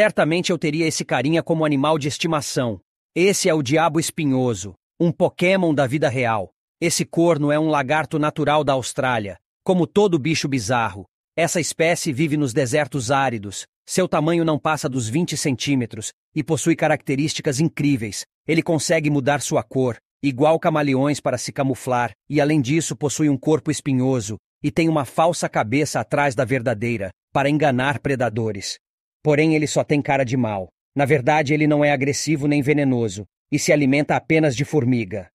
Certamente eu teria esse carinha como animal de estimação. Esse é o diabo espinhoso, um Pokémon da vida real. Esse corno é um lagarto natural da Austrália. Como todo bicho bizarro, essa espécie vive nos desertos áridos. Seu tamanho não passa dos 20 centímetros e possui características incríveis. Ele consegue mudar sua cor, igual camaleões para se camuflar, e além disso possui um corpo espinhoso e tem uma falsa cabeça atrás da verdadeira, para enganar predadores. Porém, ele só tem cara de mal. Na verdade, ele não é agressivo nem venenoso e se alimenta apenas de formiga.